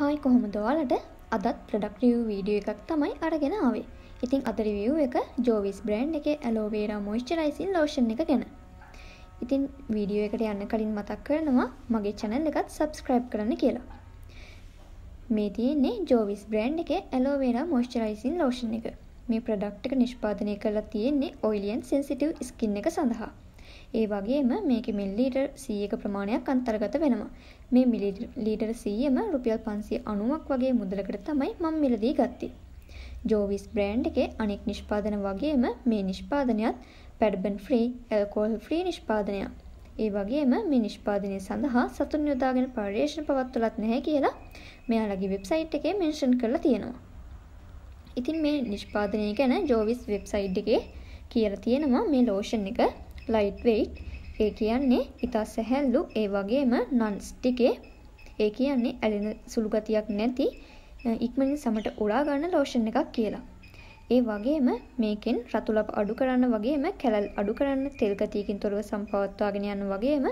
Hi කොහොමද ඔයාලට අදත් ප්‍රඩක් රියව් වීඩියෝ එකක් තමයි අරගෙන ආවේ. ඉතින් අද රිවියව් එක ජෝවිස් බ්‍රෑන්ඩ් එකේ ඇලෝවේරා මොයිස්චරයිසින් ලෝෂන් එක ගැන. ඉතින් වීඩියෝ එකට යන්න කලින් මතක් කරනවා මගේ channel එකත් subscribe කරන්න කියලා. මේ තියෙන්නේ ජෝවිස් බ්‍රෑන්ඩ් එකේ ඇලෝවේරා මොයිස්චරයිසින් ලෝෂන් එක. මේ ප්‍රොඩක්ට් එක නිෂ්පාදනය කරලා තියෙන්නේ oily and sensitive skin එක සඳහා. ඒ වගේම මේක මිල්ලීටර් සීයක ප්‍රමාණයක් අන්තර්ගත වෙනවා. මේ මිලිලීටර් සීයම රුපියල් පන්සිය අනුවක් වගේ මුදලකට තමයි මං මිලදී ගත්තේ. ජෝවිස් බ්‍රෑන්් එකේ අනෙක් නිෂ්පාදන වගේම මේ නිෂ්පාදනයත් පැඩබන් ෆ්‍රී ඇල්කෝල් ෆ්‍රී නිෂ්පාදනයක්. ඒ වගේම මේ නිෂ්පාදනය සඳහා සතුන් යොදාගෙන පර්යේෂණ පවත්වලත් නැහැ කියලා මෙයාලගේ වෙබ්සයිට් එකේ මෙන්ෂන් කරලා තියෙනවා. ඉතින් මේ නිෂ්පාදනය ගැන ජෝවිස් වෙබ්සයිඩ් එකේ කියලා තියෙනවා මේ ලෝෂන් එක ලයිට් වෙයිට් ඒ කියන්නේ ඉතා සැහැල්ලු ඒ වගේම නන්ස්ටිකේ ඒ කියන්නේ ඇලෙන සුළුගතියක් නැති ඉක්මනින් සමට උරාගන්න ලෝෂණ එකක් කියලා ඒ වගේම මේකෙන් රතුලප අඩු කරන්න වගේම කැලල් අඩු කරන්න තෙල්කතියකින් තොරව සම්පවත්වාගෙන යන්න වගේම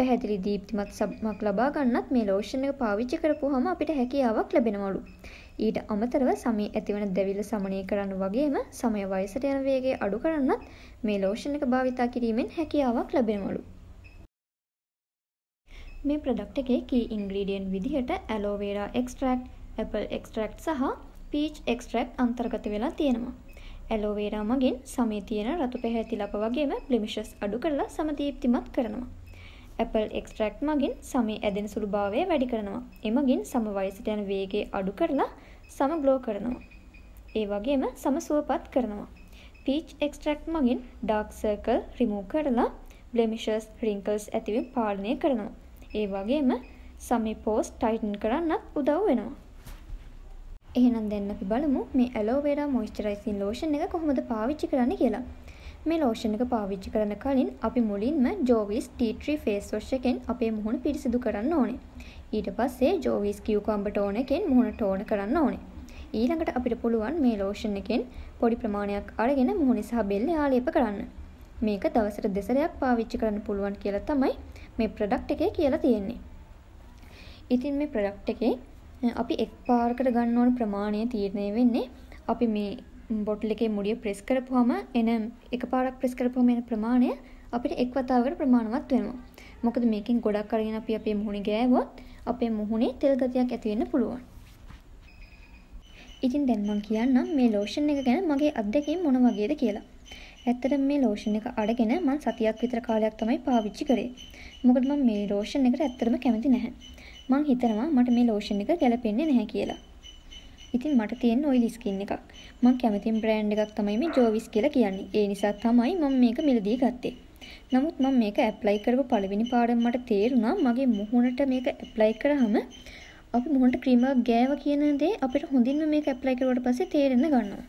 පැහැදිලි දීප්තිමත් සබ්මක් ලබා ගන්නත් මේ ලෝෂණ එක පාවිච්චි කරපුවාම අපිට හැකියාවක් ලැබෙනවලු. ඊට අමතරව සමී ඇතිවන දැවිල්ල සමනය කරන්න වගේම සමය වයසට යන වේගය අඩු කරන්නත් මේ ලෝෂණ එක භාවිතා කිරීමෙන් හැකියාවක් ලැබෙනවලු. මේ ප්‍රඩක්ට එකේ කී ඉංග්‍රීඩියන් විදිහට ඇලෝවේරා එක්ස්ට්‍රක්ට්, ඇපල් එක්ස්ට්‍රක්ට් සහ පීච් එක්ස්ට්‍රැක්් අන්තර්ගත වෙලා තියෙනවා. ඇලෝවේරා මගින් සමේ තියෙන රතු පැහැති ලප වගේම බ්ලිමිෂස් අඩු කරලා සමතීප්තිමත් කරනවා. Apple එක්ස්ට්‍රැක්් මගින් සමේ ඇදෙන සුළු භාවය වැඩි කරනවා. එමගින් සම වයසට යන වේගේ අඩු කරලා සම ග්ලෝ කරනවා. ඒ වගේම සම සුවපත් කරනවා. පීච් එක්ස්ට්‍රැක්් මගින් ඩාක් සර්කල් රිමූ කරලා බ්ලමිෂස් රිංකල්ස් ඇතිවම් පාලනය කරනවා. ඒ වගේම සමි පෝස් ටයිටන් කරන්නත් උදව් වෙනවා. එහෙනම් දැන් අපි බලමු මේ ඇලෝවේරා මොයිස්චරයිසින් ලෝෂන් එක කොහොමද පාවිච්චි කරන්න කියලා. මේ ලෝෂන් එක පාවිච්චි කරන්න කලින් අපි මුලින්ම ජෝවිස් T3 ෆේස් වොෂ් එකෙන් අපේ මුහුණ පිරිසිදු කරන්න ඕනේ. ඊට පස්සේ ජෝවිස් කියුකම්බ ටෝන එකෙන් මුහුණ ටෝන කරන්න ඕනේ. ඊළඟට අපිට පුළුවන් මේ ලෝෂන් එකෙන් පොඩි ප්‍රමාණයක් අරගෙන මුහුණ සහ බෙල්ලේ ආලේප කරන්න. මේක දවසට දෙසරයක් පාවිච්චි කරන්න පුළුවන් කියලා තමයි මේ ප්‍රොඩක්ට් එකේ කියලා තියෙන්නේ. ඉතින් මේ ප්‍රොඩක්ට් එකේ අපි එක් පාරකට ගන්න ඕන ප්‍රමාණය තීරණය වෙන්නේ අපි මේ බොට්ල එකේ මුඩිය ප්‍රෙස් කරපුහම එන එක පාරක් ප්‍රෙස් කරපුහම එන ප්‍රමාණය අපිට එක් වතාවකට ප්‍රමාණවත් වෙනවා. මොකද මේකෙන් ගොඩක් අරගෙන අපි අපේ මුහුණේ ගෑවොත් අපේ මුහුණේ තෙල් ගතියක් ඇති වෙන්න පුළුවන්. ඉතින් දැන් මම කියන්නම් මේ ලෝෂන් එක ගැන මගේ අත්දැකීම් මොන වගේද කියලා. ඇත්තටම මේ ලෝෂන් එක අඩගෙන මම සතියක් විතර කාලයක් තමයි පාවිච්චි කරේ. මොකද මම මේ ලෝෂන් එකට ඇත්තටම කැමති නැහැ. මං හිතනවා මට මේ ලෝෂන් එක ගැලපෙන්නේ නැහැ කියලා. ඉතින් මට තියෙන ඔයිලි ස්කින් එකක්. මං කැමතිම බ්‍රෑන්ඩ් එකක් තමයි මේ ජෝවිස් කියලා කියන්නේ. ඒ නිසා තමයි මම මේක මිලදී ගත්තේ. නමුත් මම මේක ඇප්ලයි කරපු පළවෙනි පාඩම මට තේරුණා මගේ මුහුණට මේක ඇප්ලයි කරාම අපි මුහුණට ක්‍රීම් එකක් ගෑවා කියන දේ අපිට හොඳින්ම මේක ඇප්ලයි කරුවාට පස්සේ තේරෙන්න ගන්නවා.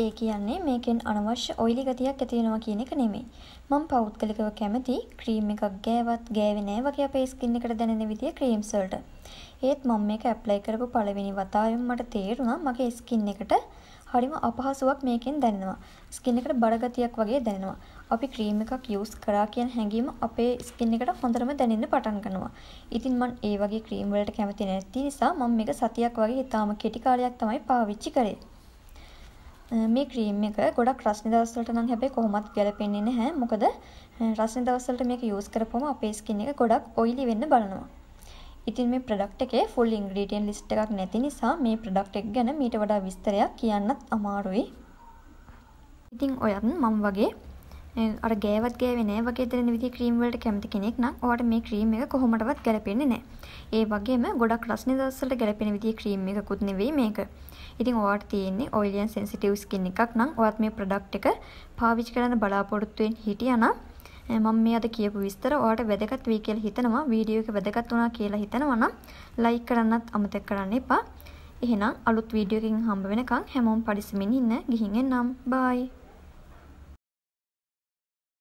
ඒ කියන්නේ මේකෙන් අනවශ්‍ය ඔයිලි ගතියක් ඇති වෙනවා කියන එක නෙමෙයි. මම පෞද්ගලිකව කැමති ක්‍රීම් එකක් ගෑවත් ගෑවේ නෑ වගේ අපේ ස්කින් එකට දැනෙන විදිය ක්‍රීම්ස් වලට. ඒත් මම මේක ඇප්ලයි කරපු පළවෙනි වතාවෙම මට තේරුණා මගේ ස්කින් එකට හරිම අපහසුවක් මේකෙන් දැනෙනවා. ස්කින් එකට බර ගතියක් වගේ දැනෙනවා. අපි ක්‍රීම් එකක් යූස් කරා කියන හැඟීම අපේ ස්කින් එකට හොඳටම දැනෙන්න පටන් ගන්නවා. ඉතින් මම ඒ වගේ ක්‍රීම් වලට කැමති නැති නිසා මම මේක සතියක් වගේ ඊටාම කෙටි කාලයක් තමයි පාවිච්චි කරේ. මේ ක්‍රීම් එක ගොඩක් රස්නි දවස්වලට නම් හැබැයි කොහොමත් ගැලපෙන්නේ නැහැ. මොකද රස්නි දවස්වලට මේක යූස් කරපුවම අපේ ස්කින් එක ගොඩක් ඔයිලි වෙන්න බලනවා. ඉතින් මේ ප්‍රොඩක්ට් එකේ ෆුල් ඉන්ග්‍රීඩියන්ට් ලිස්ට් එකක් නැති නිසා මේ ප්‍රොඩක්ට් එක ගැන මීට වඩා විස්තරයක් කියන්නත් අමාරුයි. ඉතින් ඔයත් මම වගේ අර ගෑවත් ගෑවෙනෑ වගේ දෙන විදි ක්‍රීම්වලට කැමති කෙනෙක් නම් ඔයාට මේ ක්‍රීම් එක කොහොමටවත් ගැලපෙන්නේ නැහැ. ඒ වගේම ගොඩක් රස්නේ දවස්වලට ගැලපෙන විදිහේ ක්‍රීම් එකකුත් නෙවෙයි මේක. ඉතින් ඔයාට තියෙන්නේ ඔයිලි ඇන් සෙන්සිටිව් ස්කින් එකක් නම් ඔයත් මේ ප්‍රොඩක්ට් එක පාවිච්චි කරන්න බලාපොරොත්තු වෙන්න හිටියානම් මම මේ අද කියපු විස්තර ඔයාට වැදගත් වෙයි කියලා හිතනවා. වීඩියෝ එක වැදගත් වුණා කියලා හිතනවා නම් ලයික් කරන්නත් අමතක කරන්න එපා. එහෙනම් අලුත් වීඩියෝ එකකින් හම්බ වෙනකන් හැමෝම පරිස්සමින් ඉන්න. ගිහින් එන්නම්. බයි.